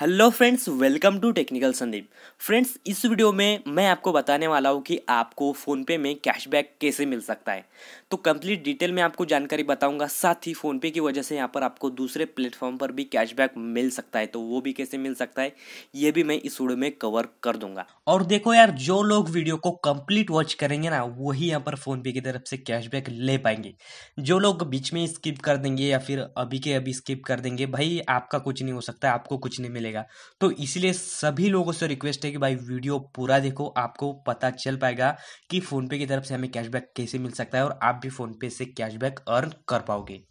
hello friends welcome to technical Sandeep friends इस video में मैं आपको बताने वाला हूँ कि आपको फ़ोनपे में कैशबैक कैसे मिल सकता है तो कंप्लीट डिटेल में आपको जानकारी बताऊंगा साथ ही फ़ोनपे की वजह से यहाँ पर आपको दूसरे प्लेटफॉर्म पर भी कैशबैक मिल सकता है तो वो भी कैसे मिल सकता है ये भी मैं इस वीडियो में कवर कर दूंगा और देखो यार जो लोग वीडियो को कम्प्लीट वॉच करेंगे ना वही यहाँ पर फ़ोनपे की तरफ से कैशबैक ले पाएंगे जो लोग बीच में स्किप कर देंगे या फिर अभी के अभी स्किप कर देंगे भाई आपका कुछ नहीं हो सकता आपको कुछ नहीं मिलेगा मिलेगा तो इसीलिए सभी लोगों से रिक्वेस्ट है कि भाई वीडियो पूरा देखो आपको पता चल पाएगा कि फ़ोनपे की तरफ से हमें कैशबैक कैसे मिल सकता है और आप भी फ़ोनपे से कैशबैक अर्न कर पाओगे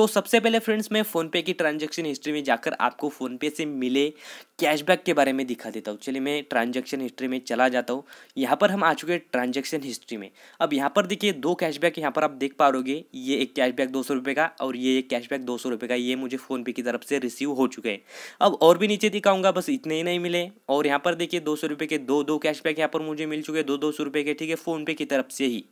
तो सबसे पहले फ्रेंड्स मैं फ़ोनपे की ट्रांजेक्शन हिस्ट्री में जाकर आपको फ़ोनपे से मिले कैशबैक के बारे में दिखा देता हूँ चलिए मैं ट्रांजेक्शन हिस्ट्री में चला जाता हूँ यहाँ पर हम आ चुके हैं ट्रांजेक्शन हिस्ट्री में अब यहाँ पर देखिए दो कैशबैक यहाँ पर आप देख पा रहे ये एक कैशबैक दो सौ रुपये का और ये एक कैशबैक दो सौ रुपये का ये मुझे फ़ोनपे की तरफ से रिसीव हो चुके हैं अब और भी नीचे दिखाऊंगा बस इतने ही नहीं मिले और यहाँ पर देखिए दो सौ रुपये के दो दो कैशबैक यहाँ पर मुझे मिल चुके हैं दो दो सौ रुपये के ठीक है फ़ोनपे की तरफ से ही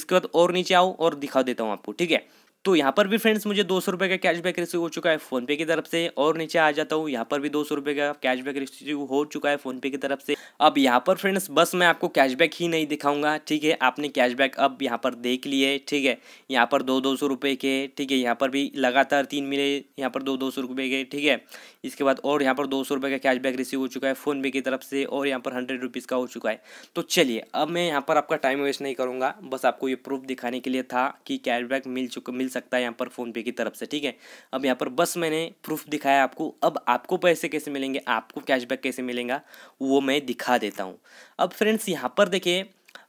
इसके बाद और नीचे आओ और दिखा देता हूँ आपको ठीक है तो यहाँ पर भी फ्रेंड्स मुझे दो सौ रुपये का कैशबैक रिसीव हो चुका है फ़ोनपे की तरफ से और नीचे आ जाता हूँ यहाँ पर भी दो सौ रुपये का कैशबैक रिसीव हो चुका है फ़ोनपे की तरफ से अब यहाँ पर फ्रेंड्स बस मैं आपको कैशबैक ही नहीं दिखाऊंगा ठीक है आपने कैशबैक अब यहाँ पर देख लिए ठीक है यहाँ पर दो दो सौ रुपये के ठीक है यहाँ पर भी लगातार तीन मिले यहाँ पर दो दो सौ रुपये के ठीक है इसके बाद और यहाँ पर दो सौ रुपये का कैशबैक रिसीव हो चुका है फ़ोनपे की तरफ से और यहाँ पर हंड्रेड रुपीज़ का हो चुका है तो चलिए अब मैं यहाँ पर आपका टाइम वेस्ट नहीं करूँगा बस आपको ये प्रूफ दिखाने के लिए था कि कैशबैक मिल चुका मिल सकता है यहाँ पर फ़ोनपे की तरफ से ठीक है अब यहाँ पर बस मैंने प्रूफ दिखाया आपको अब आपको पैसे कैसे मिलेंगे आपको कैशबैक कैसे मिलेगा वो मैं दिखा देता हूँ अब फ्रेंड्स यहाँ पर देखिए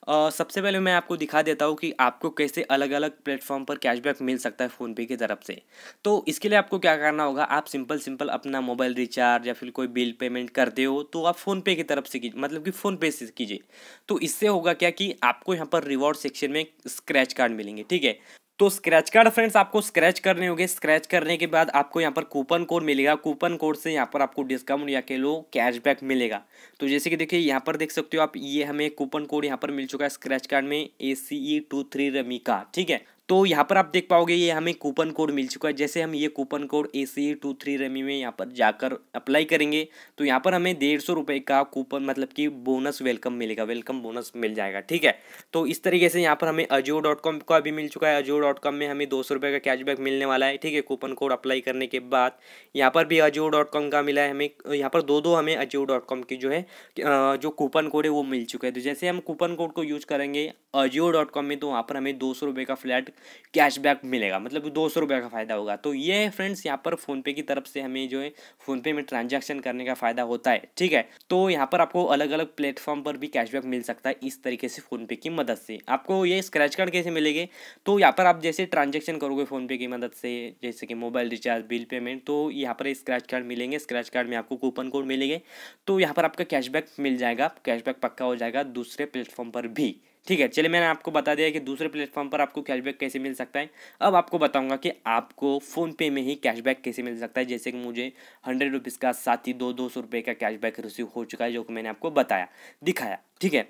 Uh, सबसे पहले मैं आपको दिखा देता हूँ कि आपको कैसे अलग अलग प्लेटफॉर्म पर कैशबैक मिल सकता है फ़ोनपे की तरफ से तो इसके लिए आपको क्या करना होगा आप सिंपल सिंपल अपना मोबाइल रिचार्ज या फिर कोई बिल पेमेंट करते हो तो आप फ़ोनपे की तरफ से कीजिए मतलब कि फ़ोनपे से कीजिए तो इससे होगा क्या कि आपको यहाँ पर रिवॉर्ड सेक्शन में स्क्रैच कार्ड मिलेंगे ठीक है तो स्क्रैच कार्ड फ्रेंड्स आपको स्क्रैच करने होंगे स्क्रैच करने के बाद आपको यहाँ पर कूपन कोड मिलेगा कूपन कोड से यहाँ पर आपको डिस्काउंट या के लो कैशबैक मिलेगा तो जैसे कि देखिए यहाँ पर देख सकते हो आप ये हमें कूपन कोड यहाँ पर मिल चुका है स्क्रैच कार्ड में A C E two three rummy का ठीक है तो यहाँ पर आप देख पाओगे ये हमें कूपन कोड मिल चुका है जैसे हम ये coupon code A C two three rummy में यहाँ पर जाकर अप्लाई करेंगे तो यहाँ पर हमें डेढ़ सौ रुपये का कूपन मतलब कि बोनस वेलकम मिलेगा वेलकम बोनस मिल जाएगा ठीक है तो इस तरीके से यहाँ पर हमें अजियो डॉट कॉम का भी मिल चुका है अजियो डॉट कॉम में हमें दो सौ रुपये का कैशबैक मिलने वाला है ठीक है कूपन कोड अप्लाई करने के बाद यहाँ पर भी अजियो डॉट कॉम का मिला है हमें यहाँ पर दो दो हमें अजियो डॉट कॉम की जो है जो कूपन कोड है वो मिल चुका है तो जैसे हम कूपन कोड को यूज करेंगे अजियो डॉट कॉम में तो वहाँ पर हमें दो सौ रुपये का फ्लैट कैशबैक मिलेगा मतलब दो सौ रुपये का फ़ायदा होगा तो ये फ्रेंड्स यहाँ पर फ़ोनपे की तरफ से हमें जो है फ़ोनपे में ट्रांजैक्शन करने का फ़ायदा होता है ठीक है तो यहाँ पर आपको अलग अलग प्लेटफॉर्म पर भी कैशबैक मिल सकता है इस तरीके से फ़ोनपे की मदद से आपको ये स्क्रैच कार्ड कैसे मिलेंगे तो यहाँ पर आप जैसे ट्रांजेक्शन करोगे फ़ोनपे की मदद से जैसे कि मोबाइल रिचार्ज बिल पेमेंट तो यहाँ पर स्क्रैच कार्ड मिलेंगे स्क्रैच कार्ड में आपको कूपन कोड मिलेंगे तो यहाँ पर आपका कैशबैक मिल जाएगा कैशबैक पक्का हो जाएगा दूसरे प्लेटफॉर्म पर भी ठीक है चलिए मैंने आपको बता दिया कि दूसरे प्लेटफॉर्म पर आपको कैशबैक कैसे मिल सकता है अब आपको बताऊंगा कि आपको फ़ोनपे में ही कैशबैक कैसे मिल सकता है जैसे कि मुझे हंड्रेड रुपीज़ का साथ ही दो दो सौ रुपये का कैशबैक रिसीव हो चुका है जो कि मैंने आपको बताया दिखाया ठीक है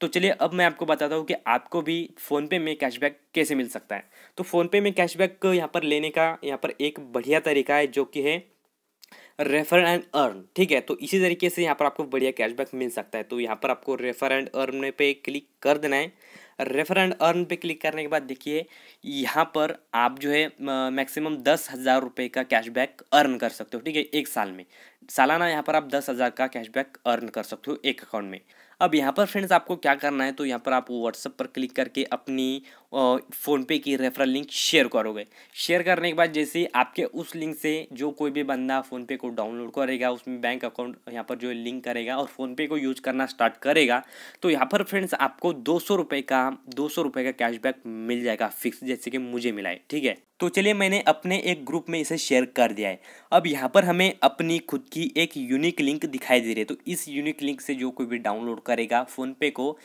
तो चलिए अब मैं आपको बताता हूँ कि आपको भी फ़ोनपे में कैशबैक कैसे मिल सकता है तो फ़ोनपे में कैशबैक यहाँ पर लेने का यहाँ पर एक बढ़िया तरीका है जो कि है रेफर एंड अर्न ठीक है तो इसी तरीके से यहाँ पर आपको बढ़िया कैशबैक मिल सकता है तो यहाँ पर आपको रेफर एंड अर्न पे क्लिक कर देना है रेफर एंड अर्न पे क्लिक करने के बाद देखिए यहाँ पर आप जो है मैक्सिमम दस हज़ार रुपये का कैशबैक अर्न कर सकते हो ठीक है एक साल में सालाना यहाँ पर आप दस हज़ार का कैशबैक अर्न कर सकते हो एक अकाउंट में अब यहाँ पर फ्रेंड्स आपको क्या करना है तो यहाँ पर आप व्हाट्सअप पर क्लिक करके अपनी फ़ोनपे की रेफरल लिंक शेयर करोगे शेयर करने के बाद जैसे आपके उस लिंक से जो कोई भी बंदा फ़ोनपे को डाउनलोड करेगा उसमें बैंक अकाउंट यहाँ पर जो लिंक करेगा और फ़ोनपे को यूज करना स्टार्ट करेगा तो यहाँ पर फ्रेंड्स आपको दो सौ रुपये का दो सौ रुपये का कैशबैक मिल जाएगा फिक्स जैसे कि मुझे मिला है ठीक है तो चलिए मैंने अपने एक ग्रुप में इसे शेयर कर दिया है अब यहाँ पर हमें अपनी खुद की एक यूनिक लिंक दिखाई दे रही है तो इस यूनिक लिंक से जो कोई भी डाउनलोड करेगा फ़ोनपे को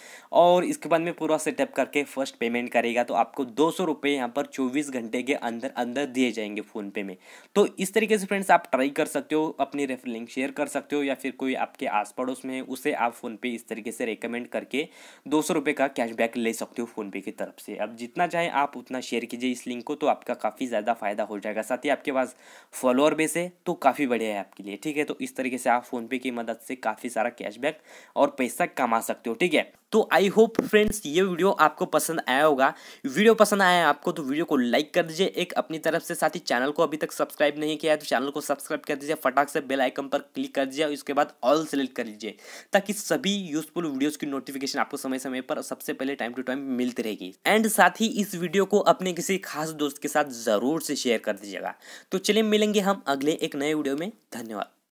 और इसके बाद में पूरा सेटअप करके फर्स्ट पेमेंट करेगा करेगा तो आपको दो सौ रुपये यहाँ पर चौबीस घंटे के अंदर अंदर दिए जाएंगे फ़ोनपे में तो इस तरीके से फ्रेंड्स आप ट्राई कर सकते हो अपनी रेफर लिंक शेयर कर सकते हो या फिर कोई आपके आस पड़ोस में है उसे आप फ़ोनपे इस तरीके से रिकमेंड करके दो सौ रुपये का कैशबैक ले सकते हो फ़ोनपे की तरफ से अब जितना चाहें आप उतना शेयर कीजिए इस लिंक को तो आपका काफ़ी ज़्यादा फ़ायदा हो जाएगा साथ ही आपके पास फॉलोअर बेस है तो काफ़ी बढ़िया है आपके लिए ठीक है तो इस तरीके से आप फ़ोनपे की मदद से काफ़ी सारा कैशबैक और पैसा कमा सकते हो ठीक है तो आई होप फ्रेंड्स ये वीडियो आपको पसंद आया होगा वीडियो पसंद आया आपको तो वीडियो को लाइक कर दीजिए एक अपनी तरफ से साथ ही चैनल को अभी तक सब्सक्राइब नहीं किया है तो चैनल को सब्सक्राइब कर दीजिए फटाक से बेल आइकन पर क्लिक कर दीजिए और इसके बाद ऑल सेलेक्ट कर लीजिए ताकि सभी यूजफुल वीडियोज़ की नोटिफिकेशन आपको समय समय पर सबसे पहले टाइम टू टाइम मिलती रहेगी एंड साथ ही इस वीडियो को अपने किसी खास दोस्त के साथ ज़रूर से शेयर कर दीजिएगा तो चलिए मिलेंगे हम अगले एक नए वीडियो में धन्यवाद